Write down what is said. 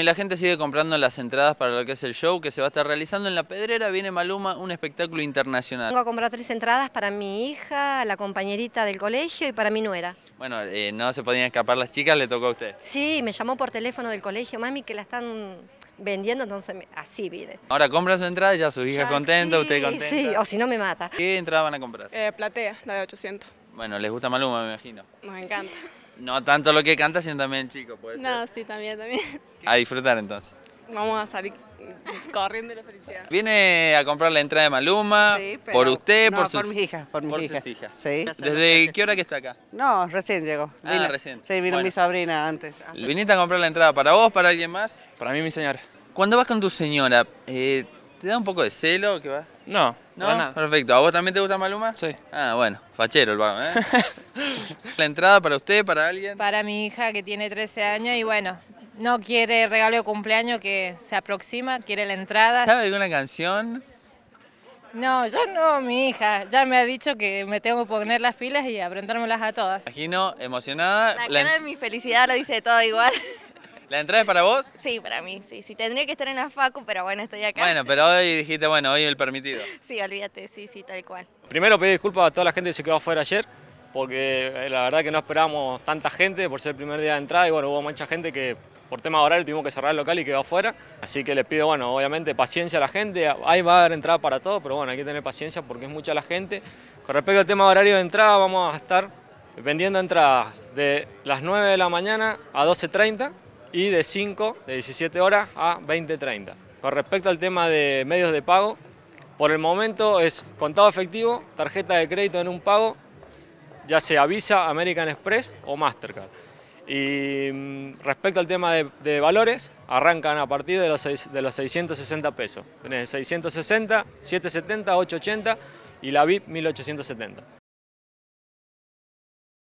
Y la gente sigue comprando las entradas para lo que es el show que se va a estar realizando en La Pedrera. Viene Maluma, un espectáculo internacional. Vengo a comprar tres entradas para mi hija, la compañerita del colegio y para mi nuera. Bueno, eh, no se podían escapar las chicas, le tocó a usted. Sí, me llamó por teléfono del colegio, mami, que la están vendiendo, entonces así vive. Ahora compra su entrada y ya su hija es contenta, usted contenta. Sí, o si no me mata. ¿Qué entrada van a comprar? Eh, platea, la de 800. Bueno, les gusta Maluma, me imagino. Nos encanta. No tanto lo que canta, sino también chico, puede no, ser. No, sí, también, también. A disfrutar entonces. Vamos a salir corriendo de la felicidad. Viene a comprar la entrada de Maluma, sí, pero por usted, por sus por mis hijas. Por, mis por hijas. sus hijas. Sí. ¿Desde qué hora que está acá? No, recién llegó. Ah, recién. Sí, vino mi sobrina antes. ¿Viniste a comprar la entrada para vos, para alguien más? Para mí, mi señora. Cuando vas con tu señora, eh, ¿te da un poco de celo que vas? No, no. Perfecto. ¿A vos también te gusta Maluma? Sí. Ah, bueno, fachero el vago, ¿eh? ¿La entrada para usted, para alguien? Para mi hija que tiene 13 años y bueno, no quiere regalo de cumpleaños que se aproxima, quiere la entrada. ¿Sabe alguna canción? No, yo no, mi hija. Ya me ha dicho que me tengo que poner las pilas y aprendérmelas a todas. Imagino emocionada. La, cara de mi felicidad lo dice todo igual. ¿La entrada es para vos? Sí, para mí, sí. Sí, tendría que estar en la facu, pero bueno, estoy acá. Bueno, pero hoy dijiste, bueno, hoy el permitido. Sí, olvídate, sí, sí, tal cual. Primero pido disculpas a toda la gente que se quedó afuera ayer, porque eh, la verdad que no esperábamos tanta gente por ser el primer día de entrada y bueno, hubo mucha gente que por tema de horario tuvimos que cerrar el local y quedó afuera. Así que les pido, bueno, obviamente paciencia a la gente, ahí va a haber entrada para todos, pero bueno, hay que tener paciencia porque es mucha la gente. Con respecto al tema de horario de entrada, vamos a estar vendiendo entradas de las 9 de la mañana a 12.30 y de 5, de 17 horas a 20.30. Con respecto al tema de medios de pago, por el momento es contado efectivo, tarjeta de crédito en un pago, ya sea Visa, American Express o Mastercard. Y mm, respecto al tema de, valores, arrancan a partir de los, de los 660 pesos. tienes 660, 770, 880 y la VIP 1870.